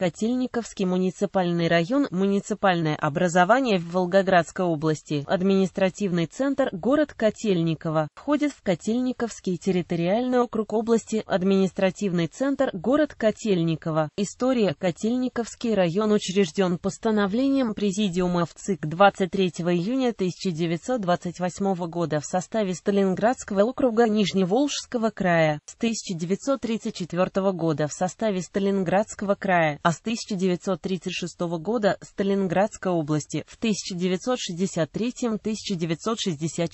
Котельниковский муниципальный район, муниципальное образование в Волгоградской области, административный центр, город Котельниково, входит в Котельниковский территориальный округ области, административный центр, город Котельниково. История Котельниковский район учрежден постановлением Президиума в ЦИК 23 июня 1928 года в составе Сталинградского округа Нижневолжского края, с 1934 года в составе Сталинградского края, а с 1936 года Сталинградской области. В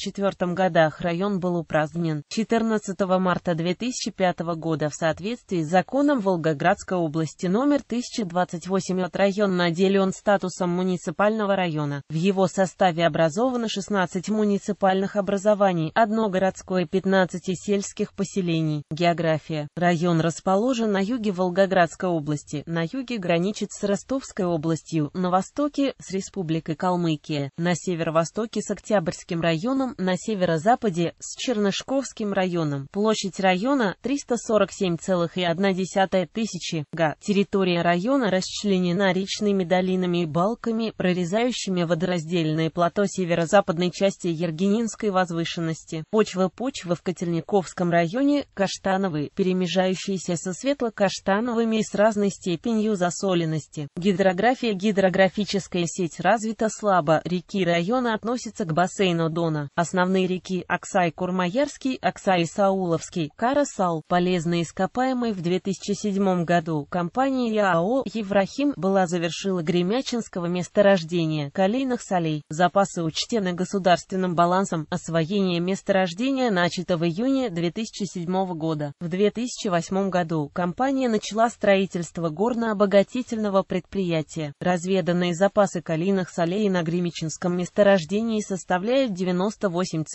1963-1964 годах район был упразднен. 14 марта 2005 года в соответствии с законом Волгоградской области номер 1028 от район наделен статусом муниципального района. В его составе образовано 16 муниципальных образований, одно городское, и 15 сельских поселений. География. Район расположен на юге Волгоградской области, на юге юге граничит с Ростовской областью, на востоке – с Республикой Калмыкия, на северо-востоке с Октябрьским районом, на северо-западе – с Чернышковским районом. Площадь района – 347,1 тысячи га. Территория района расчленена речными долинами и балками, прорезающими водораздельное плато северо-западной части Ергенинской возвышенности. почва почвы в Котельниковском районе – каштановые, перемежающиеся со светло-каштановыми и с разной степенью засоленности. Гидрография Гидрографическая сеть развита слабо, реки района относятся к бассейну Дона. Основные реки Аксай-Курмаярский, Аксай-Сауловский, Карасал, полезные ископаемые в 2007 году. Компания ЯАО «Еврахим» была завершила Гремячинского месторождения калийных солей. Запасы учтены государственным балансом. Освоение месторождения начато в июне 2007 года. В 2008 году компания начала строительство горно обогатительного предприятия. Разведанные запасы калийных солей на Гремичинском месторождении составляют 98,4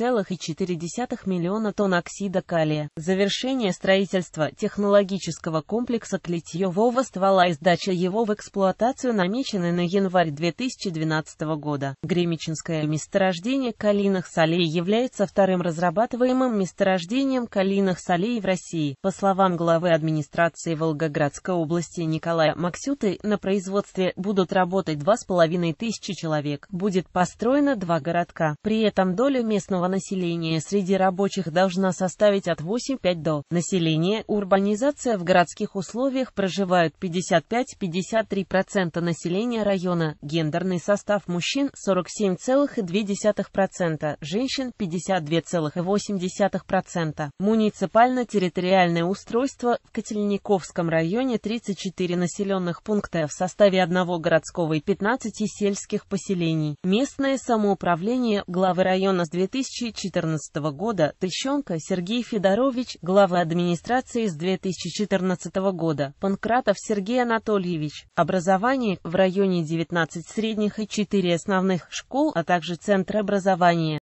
миллиона тонн оксида калия. Завершение строительства технологического комплекса клитьевого ствола и сдача его в эксплуатацию намечены на январь 2012 года. Гремичинское месторождение калийных солей является вторым разрабатываемым месторождением калийных солей в России. По словам главы администрации Волгоградской области Николая Максюты на производстве будут работать два с половиной тысячи человек. Будет построено два городка. При этом доля местного населения среди рабочих должна составить от 8,5 до. Население, урбанизация в городских условиях проживают 55-53% населения района. Гендерный состав мужчин 47,2%, женщин 52,8%. Муниципально-территориальное устройство в Котельниковском районе 34 населения населенных пункта в составе одного городского и 15 сельских поселений. Местное самоуправление главы района с 2014 года Тыщенко Сергей Федорович, глава администрации с 2014 года Панкратов Сергей Анатольевич. Образование в районе 19 средних и 4 основных школ, а также центр образования.